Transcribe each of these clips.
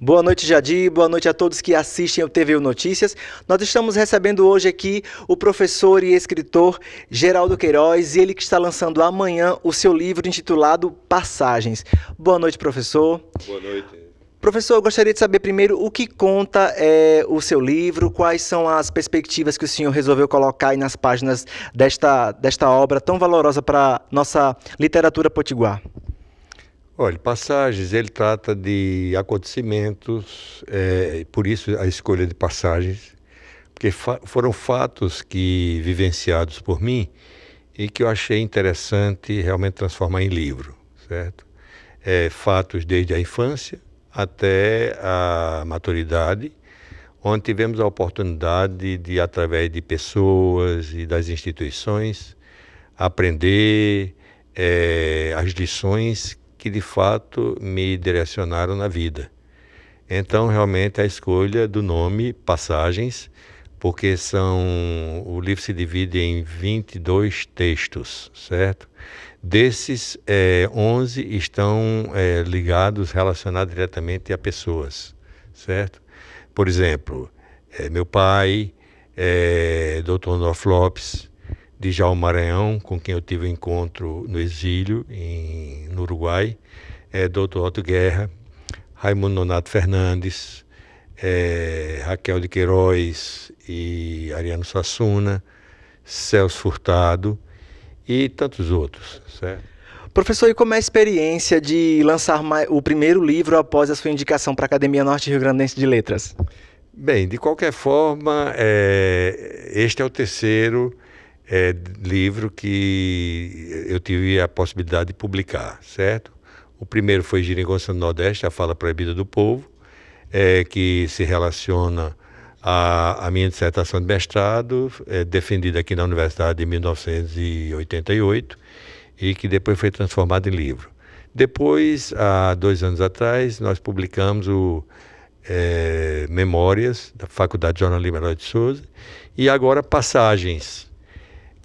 Boa noite, Jadir. Boa noite a todos que assistem ao TVU Notícias. Nós estamos recebendo hoje aqui o professor e escritor Geraldo Queiroz, ele que está lançando amanhã o seu livro intitulado Passagens. Boa noite, professor. Boa noite. Professor, eu gostaria de saber primeiro o que conta é, o seu livro, quais são as perspectivas que o senhor resolveu colocar aí nas páginas desta, desta obra tão valorosa para nossa literatura potiguar. Olha, passagens, ele trata de acontecimentos, é, por isso a escolha de passagens, porque fa foram fatos que vivenciados por mim e que eu achei interessante realmente transformar em livro, certo? É, fatos desde a infância até a maturidade, onde tivemos a oportunidade de, através de pessoas e das instituições, aprender é, as lições que de fato me direcionaram na vida. Então, realmente, a escolha do nome Passagens, porque são o livro se divide em 22 textos, certo? Desses, é, eh, 11 estão é, ligados, relacionados diretamente a pessoas, certo? Por exemplo, é, meu pai, é, Dr. Norflops. Lopes, de Jaul Maranhão, com quem eu tive um encontro no exílio, em, no Uruguai, é, Dr. Otto Guerra, Raimundo Nonato Fernandes, é, Raquel de Queiroz e Ariano Sassuna, Celso Furtado e tantos outros, certo? Professor, e como é a experiência de lançar o primeiro livro após a sua indicação para a Academia Norte Rio Grandense de Letras? Bem, de qualquer forma, é, este é o terceiro é, livro que eu tive a possibilidade de publicar, certo? O primeiro foi Girigonça do Nordeste, A Fala Proibida do Povo, é, que se relaciona à, à minha dissertação de mestrado, é, defendida aqui na Universidade em 1988, e que depois foi transformada em livro. Depois, há dois anos atrás, nós publicamos o é, Memórias, da Faculdade de Jornalismo Herói de Souza, e agora Passagens,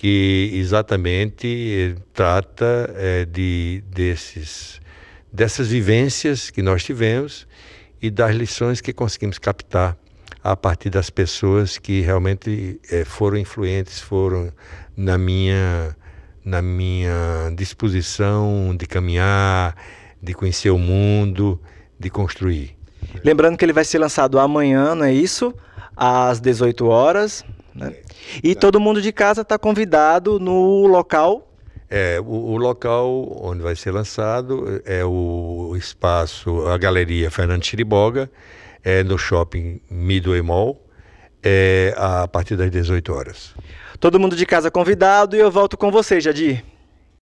que exatamente eh, trata é, de desses dessas vivências que nós tivemos e das lições que conseguimos captar a partir das pessoas que realmente é, foram influentes, foram na minha na minha disposição de caminhar, de conhecer o mundo, de construir. Lembrando que ele vai ser lançado amanhã, não é isso? Às 18 horas, né? E tá. todo mundo de casa está convidado no local. É, o, o, local onde vai ser lançado é o espaço, a Galeria Fernando Chiriboga, é no shopping Midway Mall, é, a partir das 18 horas. Todo mundo de casa convidado e eu volto com você, Jadir.